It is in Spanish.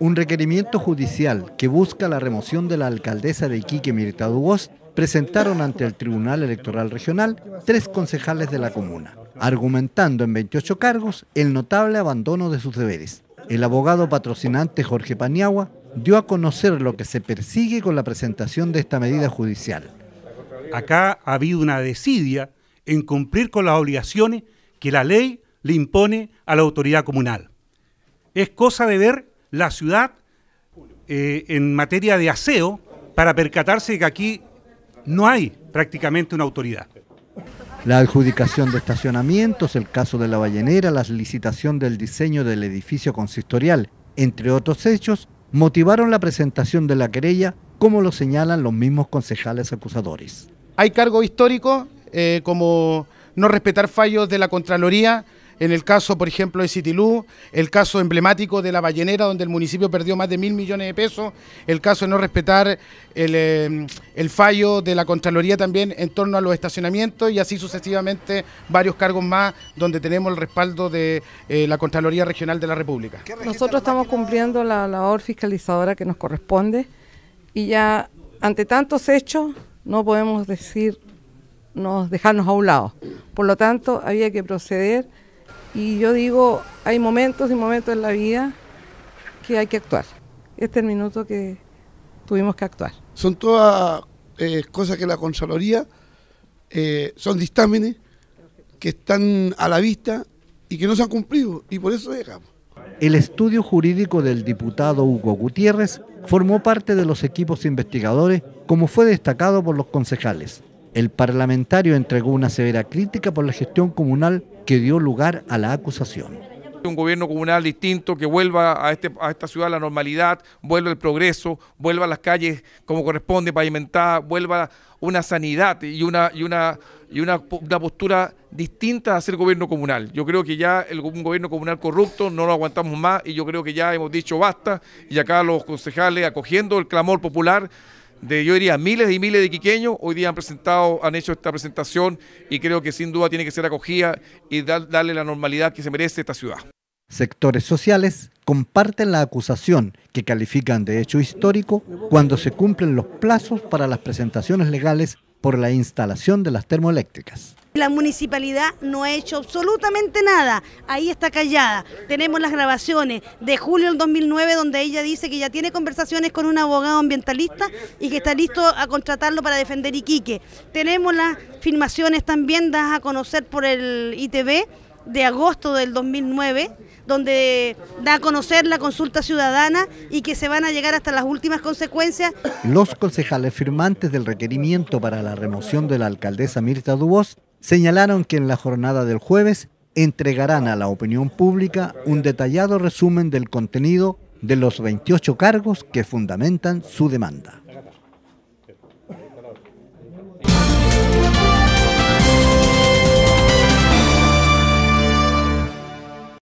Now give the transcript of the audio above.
Un requerimiento judicial que busca la remoción de la alcaldesa de Iquique, Mirta Dugos, presentaron ante el Tribunal Electoral Regional tres concejales de la comuna, argumentando en 28 cargos el notable abandono de sus deberes. El abogado patrocinante Jorge Paniagua dio a conocer lo que se persigue con la presentación de esta medida judicial. Acá ha habido una desidia en cumplir con las obligaciones que la ley le impone a la autoridad comunal. Es cosa de ver la ciudad eh, en materia de aseo para percatarse que aquí no hay prácticamente una autoridad. La adjudicación de estacionamientos, el caso de la ballenera, la licitación del diseño del edificio consistorial, entre otros hechos, motivaron la presentación de la querella, como lo señalan los mismos concejales acusadores. Hay cargo histórico eh, como no respetar fallos de la Contraloría, en el caso, por ejemplo, de Citilú, el caso emblemático de la ballenera, donde el municipio perdió más de mil millones de pesos, el caso de no respetar el, eh, fallo de la Contraloría también en torno a los estacionamientos y así sucesivamente varios cargos más donde tenemos el respaldo de eh, la Contraloría Regional de la República. Nosotros estamos cumpliendo la labor fiscalizadora que nos corresponde y ya ante tantos hechos no podemos decir nos dejarnos a un lado. Por lo tanto, había que proceder y yo digo, hay momentos y momentos en la vida que hay que actuar. Este es el minuto que tuvimos que actuar. Son todas eh, cosas que la consoloría eh, son dictámenes que están a la vista y que no se han cumplido y por eso llegamos. El estudio jurídico del diputado Hugo Gutiérrez formó parte de los equipos investigadores, como fue destacado por los concejales. El parlamentario entregó una severa crítica por la gestión comunal que dio lugar a la acusación. Un gobierno comunal distinto que vuelva a, este, esta ciudad la normalidad, vuelva el progreso, vuelva a las calles como corresponde, pavimentadas, vuelva una sanidad y una, y una, y una, postura distinta a ser gobierno comunal. Yo creo que ya un gobierno comunal corrupto no lo aguantamos más y yo creo que ya hemos dicho basta y acá los concejales acogiendo el clamor popular yo diría, miles y miles de quiqueños, hoy día han presentado, han hecho esta presentación y creo que sin duda tiene que ser acogida y darle la normalidad que se merece esta ciudad. Sectores sociales comparten la acusación que califican de hecho histórico cuando se cumplen los plazos para las presentaciones legales por la instalación de las termoeléctricas. La municipalidad no ha hecho absolutamente nada, ahí está callada. Tenemos las grabaciones de julio del 2009 donde ella dice que ya tiene conversaciones con un abogado ambientalista y que está listo a contratarlo para defender Iquique. Tenemos las filmaciones también dadas a conocer por el ITV de agosto del 2009, donde da a conocer la consulta ciudadana y que se van a llegar hasta las últimas consecuencias. Los concejales firmantes del requerimiento para la remoción de la alcaldesa Mirta Dubós señalaron que en la jornada del jueves entregarán a la opinión pública un detallado resumen del contenido de los 28 cargos que fundamentan su demanda.